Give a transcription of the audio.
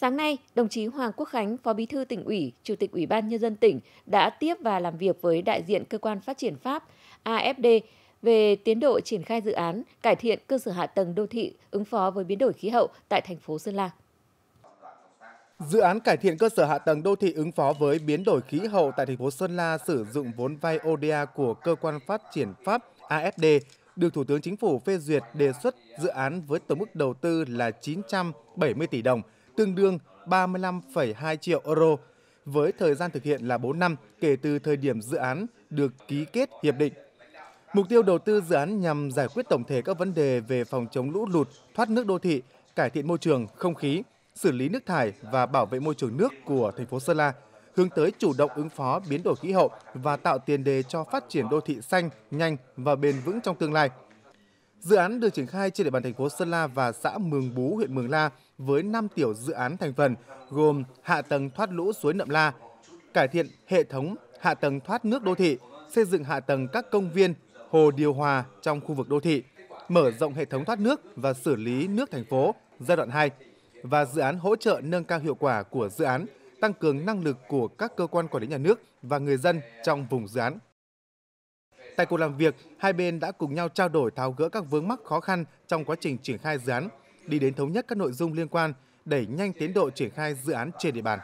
Sáng nay, đồng chí Hoàng Quốc Khánh, Phó Bí thư tỉnh ủy, Chủ tịch Ủy ban Nhân dân tỉnh đã tiếp và làm việc với đại diện Cơ quan Phát triển Pháp AFD về tiến độ triển khai dự án cải thiện cơ sở hạ tầng đô thị ứng phó với biến đổi khí hậu tại thành phố Sơn La. Dự án cải thiện cơ sở hạ tầng đô thị ứng phó với biến đổi khí hậu tại thành phố Sơn La sử dụng vốn vay ODA của cơ quan phát triển Pháp AFD được Thủ tướng Chính phủ phê duyệt đề xuất dự án với tổng mức đầu tư là 970 tỷ đồng, tương đương 35,2 triệu euro với thời gian thực hiện là 4 năm kể từ thời điểm dự án được ký kết hiệp định. Mục tiêu đầu tư dự án nhằm giải quyết tổng thể các vấn đề về phòng chống lũ lụt, thoát nước đô thị, cải thiện môi trường, không khí, xử lý nước thải và bảo vệ môi trường nước của thành phố Sơn La, hướng tới chủ động ứng phó biến đổi khí hậu và tạo tiền đề cho phát triển đô thị xanh, nhanh và bền vững trong tương lai. Dự án được triển khai trên địa bàn thành phố Sơn La và xã Mường Bú, huyện Mường La với 5 tiểu dự án thành phần gồm hạ tầng thoát lũ suối Nậm La, cải thiện hệ thống hạ tầng thoát nước đô thị, xây dựng hạ tầng các công viên, hồ điều hòa trong khu vực đô thị, mở rộng hệ thống thoát nước và xử lý nước thành phố giai đoạn 2 và dự án hỗ trợ nâng cao hiệu quả của dự án, tăng cường năng lực của các cơ quan quản lý nhà nước và người dân trong vùng dự án. Tại cuộc làm việc, hai bên đã cùng nhau trao đổi tháo gỡ các vướng mắc khó khăn trong quá trình triển khai dự án, đi đến thống nhất các nội dung liên quan, đẩy nhanh tiến độ triển khai dự án trên địa bàn.